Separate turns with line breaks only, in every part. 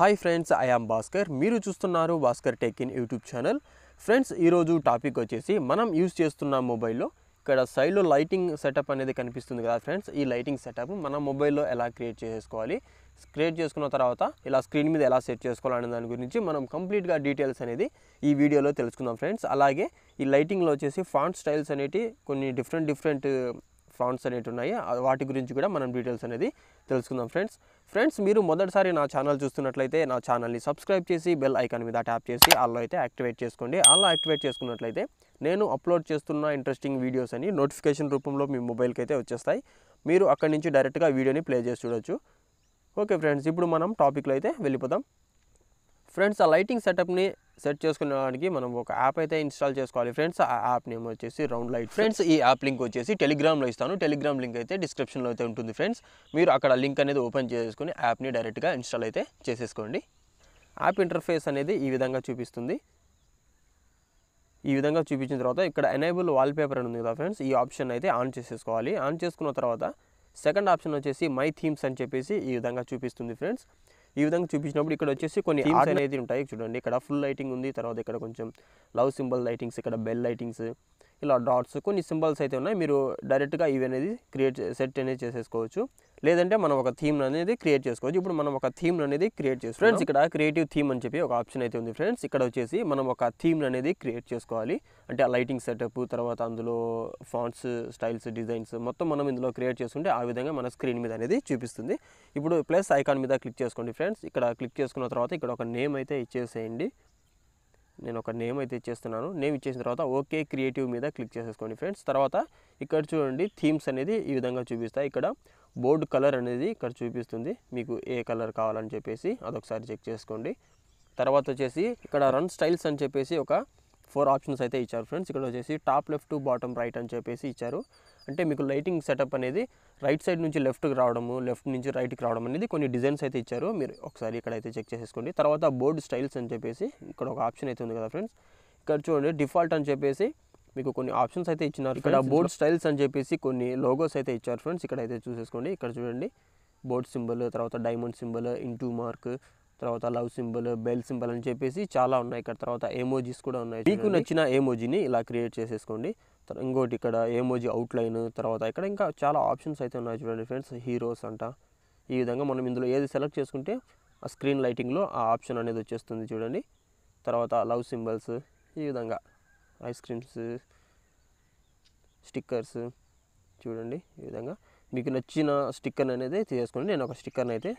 hi friends I am Bhaskar మీరు చూస్తున్నారు Bhaskar tech in YouTube channel friends ఈరోజు టాపిక్ వచ్చేసి మనం యూజ్ చేస్తున్న మొబైల్లో ఇక్కడ సైడ్లో లైటింగ్ సెటప్ అనేది కనిపిస్తుంది కదా ఫ్రెండ్స్ ఈ లైటింగ్ సెటప్ మన మొబైల్లో ఎలా క్రియేట్ చేసుకోవాలి క్రియేట్ చేసుకున్న తర్వాత ఇలా స్క్రీన్ మీద ఎలా సెట్ చేసుకోవాలి అనే దాని గురించి మనం కంప్లీట్గా డీటెయిల్స్ అనేది ఈ వీడియోలో తెలుసుకుందాం ఫ్రెండ్స్ అలాగే ఈ లైటింగ్లో వచ్చేసి ఫాంట్ స్టైల్స్ అనేవి కొన్ని డిఫరెంట్ డిఫరెంట్ ఫాంట్స్ అనేవి ఉన్నాయి వాటి గురించి కూడా మనం డీటెయిల్స్ అనేది తెలుసుకుందాం ఫ్రెండ్స్ ఫ్రెండ్స్ మీరు మొదటిసారి నా ఛానల్ చూస్తున్నట్లయితే నా ఛానల్ని సబ్స్క్రైబ్ చేసి బెల్ ఐకాన్ మీద ట్యాప్ చేసి అలా అయితే యాక్టివేట్ చేసుకోండి అలా యాక్టివేట్ చేసుకున్నట్లయితే నేను అప్లోడ్ చేస్తున్న ఇంట్రెస్టింగ్ వీడియోస్ అని నోటిఫికేషన్ రూపంలో మీ మొబైల్కి అయితే వచ్చేస్తాయి మీరు అక్కడి నుంచి డైరెక్ట్గా వీడియోని ప్లే చేసి చూడొచ్చు ఓకే ఫ్రెండ్స్ ఇప్పుడు మనం టాపిక్లో అయితే వెళ్ళిపోదాం ఫ్రెండ్స్ ఆ లైటింగ్ సెటప్ని సెట్ చేసుకునేవాడికి మనం ఒక యాప్ అయితే ఇన్స్టాల్ చేసుకోవాలి ఫ్రెండ్స్ ఆ యాప్ నేమ్ వచ్చేసి రౌండ్ లైట్ ఫ్రెండ్స్ ఈ యాప్ లింక్ వచ్చేసి టెలిగ్రామ్లో ఇస్తాను టెలిగ్రామ్ లింక్ అయితే డిస్క్రిప్షన్లో అయితే ఉంటుంది ఫ్రెండ్స్ మీరు అక్కడ లింక్ అనేది ఓపెన్ చేసుకుని యాప్ని డైరెక్ట్గా ఇన్స్టాల్ అయితే చేసేసుకోండి యాప్ ఇంటర్ఫేస్ అనేది ఈ విధంగా చూపిస్తుంది ఈ విధంగా చూపించిన తర్వాత ఇక్కడ ఎనేబుల్ వాల్పేపర్ అని ఉంది కదా ఫ్రెండ్స్ ఈ ఆప్షన్ అయితే ఆన్ చేసేసుకోవాలి ఆన్ చేసుకున్న తర్వాత సెకండ్ ఆప్షన్ వచ్చేసి మై థీమ్స్ అని చెప్పేసి ఈ విధంగా చూపిస్తుంది ఫ్రెండ్స్ ఈ విధంగా చూపించినప్పుడు ఇక్కడ వచ్చేసి కొన్ని ఆర్ట్స్ అనేది ఉంటాయి చూడండి ఇక్కడ ఫుల్ లైటింగ్ ఉంది తర్వాత ఇక్కడ కొంచెం లవ్ సింబల్ లైటింగ్స్ ఇక్కడ బెల్ లైటింగ్స్ ఇలా డాట్స్ కొన్ని సింబల్స్ అయితే ఉన్నాయి మీరు డైరెక్ట్గా ఇవి అనేది క్రియేట్ సెట్ అనేది చేసేసుకోవచ్చు లేదంటే మనం ఒక థీమ్ అనేది క్రియేట్ చేసుకోవచ్చు ఇప్పుడు మనం ఒక థీమ్ అనేది క్రియేట్ చేసుకో ఫ్రెండ్స్ ఇక్కడ క్రియేటివ్ థీమ్ అని చెప్పి ఒక ఆప్షన్ అయితే ఉంది ఫ్రెండ్స్ ఇక్కడ వచ్చేసి మనం ఒక థీమ్ అనేది క్రియేట్ చేసుకోవాలి అంటే ఆ లైటింగ్ సెటప్ తర్వాత అందులో ఫాంట్స్ స్టైల్స్ డిజైన్స్ మొత్తం మనం ఇందులో క్రియేట్ చేసుకుంటే ఆ విధంగా మన స్క్రీన్ మీద అనేది చూపిస్తుంది ఇప్పుడు ప్లస్ ఐకాన్ మీద క్లిక్ చేసుకోండి ఫ్రెండ్స్ ఇక్కడ క్లిక్ చేసుకున్న తర్వాత ఇక్కడ ఒక నేమ్ అయితే ఇచ్చేసేయండి నేను ఒక నేమ్ అయితే ఇచ్చేస్తున్నాను నేమ్ ఇచ్చేసిన తర్వాత ఓకే క్రియేటివ్ మీద క్లిక్ చేసేసుకోండి ఫ్రెండ్స్ తర్వాత ఇక్కడ చూడండి థీమ్స్ అనేది ఈ విధంగా చూపిస్తాయి ఇక్కడ బోర్డు కలర్ అనేది ఇక్కడ చూపిస్తుంది మీకు ఏ కలర్ కావాలని చెప్పేసి అదొకసారి చెక్ చేసుకోండి తర్వాత వచ్చేసి ఇక్కడ రన్ స్టైల్స్ అని చెప్పేసి ఒక ఫోర్ ఆప్షన్స్ అయితే ఇచ్చారు ఫ్రెండ్స్ ఇక్కడ వచ్చేసి టాప్ లెఫ్ట్ బాటమ్ రైట్ అని చెప్పేసి ఇచ్చారు అంటే మీకు లైటింగ్ సెటప్ అనేది రైట్ సైడ్ నుంచి లెఫ్ట్కి రావడము లెఫ్ట్ నుంచి రైట్కి రావడం అనేది కొన్ని డిజైన్స్ అయితే ఇచ్చారు మీరు ఒకసారి ఇక్కడ అయితే చెక్ చేసేసుకోండి తర్వాత బోర్డు స్టైల్స్ అని చెప్పేసి ఇక్కడ ఒక ఆప్షన్ అయితే ఉంది కదా ఫ్రెండ్స్ ఇక్కడ చూడండి డిఫాల్ట్ అని చెప్పేసి మీకు కొన్ని ఆప్షన్స్ అయితే ఇచ్చినారు ఇక్కడ బోర్డ్ స్టైల్స్ అని చెప్పేసి కొన్ని లోగోస్ అయితే ఇచ్చారు ఫ్రెండ్స్ ఇక్కడ అయితే చూసేసుకోండి ఇక్కడ చూడండి బోర్డ్ సింబల్ తర్వాత డైమండ్ సింబల్ ఇంటూ మార్క్ తర్వాత లవ్ సింబల్ బెల్ సింబల్ అని చెప్పేసి చాలా ఉన్నాయి ఇక్కడ తర్వాత ఏమోజీస్ కూడా ఉన్నాయి మీకు నచ్చిన ఏమోజీని ఇలా క్రియేట్ చేసేసుకోండి ఇంకోటి ఇక్కడ ఏమోజీ అవుట్లైన్ తర్వాత ఇక్కడ ఇంకా చాలా ఆప్షన్స్ అయితే ఉన్నాయి చూడండి ఫ్రెండ్స్ హీరోస్ అంట ఈ విధంగా మనం ఇందులో ఏది సెలెక్ట్ చేసుకుంటే ఆ స్క్రీన్ లైటింగ్లో ఆ ఆప్షన్ అనేది వచ్చేస్తుంది చూడండి తర్వాత లవ్ సింబల్స్ ఈ విధంగా ఐస్ క్రీమ్స్ స్టిక్కర్స్ చూడండి ఈ విధంగా మీకు నచ్చిన స్టిక్కర్ అనేది తీసేసుకోండి నేను ఒక స్టిక్కర్ని అయితే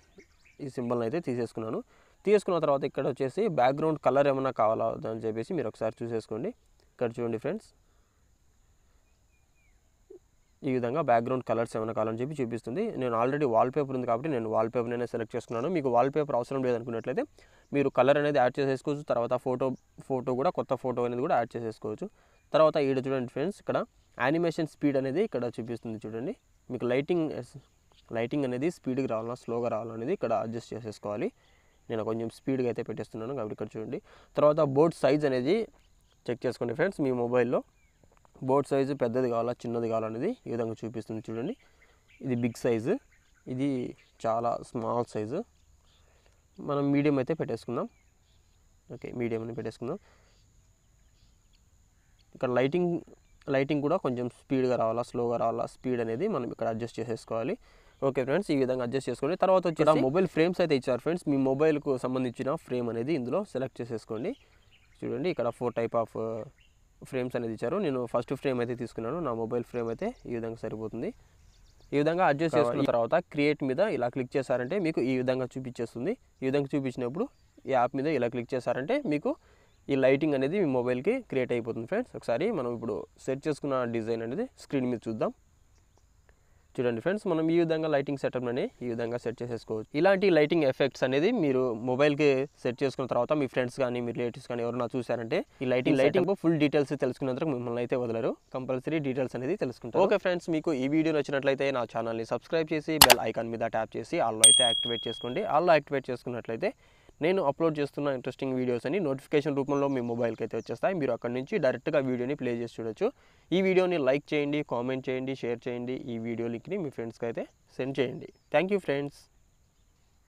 ఈ సింబల్ని అయితే తీసేసుకున్నాను తీసుకున్న తర్వాత ఇక్కడ వచ్చేసి బ్యాక్గ్రౌండ్ కలర్ ఏమైనా కావాలా అని చెప్పేసి మీరు ఒకసారి చూసేసుకోండి ఇక్కడ చూడండి ఫ్రెండ్స్ ఈ విధంగా బ్యాక్గ్రౌండ్ కలర్స్ ఏమైనా కావాలని చెప్పి చూపిస్తుంది నేను ఆల్రెడీ వాల్పేపర్ ఉంది కాబట్టి నేను వాల్పేపర్ అనేది సెలెక్ట్ చేసుకున్నాను మీకు వాల్పేపర్ అవసరం లేదనుకున్నట్లయితే మీరు కలర్ అనేది యాడ్ చేసేసుకోవచ్చు తర్వాత ఫోటో ఫోటో కూడా కొత్త ఫోటో అనేది కూడా యాడ్ చేసేసుకోవచ్చు తర్వాత ఈడ చూడండి ఫ్రెండ్స్ ఇక్కడ యానిమేషన్ స్పీడ్ అనేది ఇక్కడ చూపిస్తుంది చూడండి మీకు లైటింగ్ లైటింగ్ అనేది స్పీడ్గా రావాలన్నా స్లోగా రావాలనేది ఇక్కడ అడ్జస్ట్ చేసేసుకోవాలి నేను కొంచెం స్పీడ్గా అయితే పెట్టేస్తున్నాను కాబట్టి ఇక్కడ చూడండి తర్వాత బోర్డ్ సైజ్ అనేది చెక్ చేసుకోండి ఫ్రెండ్స్ మీ మొబైల్లో బోర్డ్ సైజు పెద్దది కావాలా చిన్నది కావాలనేది ఈ విధంగా చూపిస్తుంది చూడండి ఇది బిగ్ సైజు ఇది చాలా స్మాల్ సైజు మనం మీడియం అయితే పెట్టేసుకుందాం ఓకే మీడియం అని పెట్టేసుకుందాం ఇక్కడ లైటింగ్ లైటింగ్ కూడా కొంచెం స్పీడ్గా రావాలా స్లోగా రావాలా స్పీడ్ అనేది మనం ఇక్కడ అడ్జస్ట్ చేసేసుకోవాలి ఓకే ఫ్రెండ్స్ ఈ విధంగా అడ్జస్ట్ చేసుకోండి తర్వాత వచ్చి మొబైల్ ఫ్రేమ్స్ అయితే ఇచ్చారు ఫ్రెండ్స్ మీ మొబైల్కు సంబంధించిన ఫ్రేమ్ అనేది ఇందులో సెలెక్ట్ చేసేసుకోండి చూడండి ఇక్కడ ఫోర్ టైప్ ఆఫ్ ఫ్రేమ్స్ అనేది ఇచ్చారు నేను ఫస్ట్ ఫ్రేమ్ అయితే తీసుకున్నాను నా మొబైల్ ఫ్రేమ్ అయితే ఈ విధంగా సరిపోతుంది ఈ విధంగా అడ్జస్ట్ చేసుకున్న తర్వాత క్రియేట్ మీద ఇలా క్లిక్ చేశారంటే మీకు ఈ విధంగా చూపించేస్తుంది ఈ విధంగా చూపించినప్పుడు ఈ యాప్ మీద ఇలా క్లిక్ చేశారంటే మీకు ఈ లైటింగ్ అనేది మీ మొబైల్కి క్రియేట్ అయిపోతుంది ఫ్రెండ్స్ ఒకసారి మనం ఇప్పుడు సెట్ చేసుకున్న డిజైన్ అనేది స్క్రీన్ మీద చూద్దాం చూడండి ఫ్రెండ్స్ మనం ఈ విధంగా లైటింగ్ సెటప్ని ఈ విధంగా సెట్ చేసేసుకోవచ్చు ఇలాంటి లైటింగ్ ఎఫెక్ట్స్ అనేది మీరు మొబైల్కి సెట్ చేసుకున్న తర్వాత మీ ఫ్రెండ్స్ కానీ మీ రిలేటివ్స్ కానీ ఎవరైనా చూసారంటే ఈ లైటింగ్ లైటింగ్ ఫుల్ డీటెయిల్స్ తెలుసుకున్నందుకు మిమ్మల్ని అయితే వదలరు కంపల్సరీ డీటెయిల్స్ అనేది తెలుసుకుంటారు ఓకే ఫ్రెండ్స్ మీకు ఈ వీడియో నచ్చినట్లయితే నా ఛానల్ని సబ్స్క్రైబ్ చేసి బెల్ ఐకాన్ మీద ట్యాప్ చేసి ఆల్లో అయితే యాక్టివేట్ చేసుకోండి ఆల్లో యాక్టివేట్ చేసుకున్నట్లయితే నేను అప్లోడ్ చేస్తున్న ఇంట్రెస్టింగ్ వీడియోస్ అని నోటిఫికేషన్ రూపంలో మీ మొబైల్కి అయితే వచ్చేస్తాయి మీరు అక్కడ నుంచి డైరెక్ట్గా వీడియోని ప్లే చేసి చూడొచ్చు ఈ వీడియోని లైక్ చేయండి కామెంట్ చేయండి షేర్ చేయండి ఈ వీడియో లింక్ని మీ ఫ్రెండ్స్కి అయితే సెండ్ చేయండి థ్యాంక్ యూ ఫ్రెండ్స్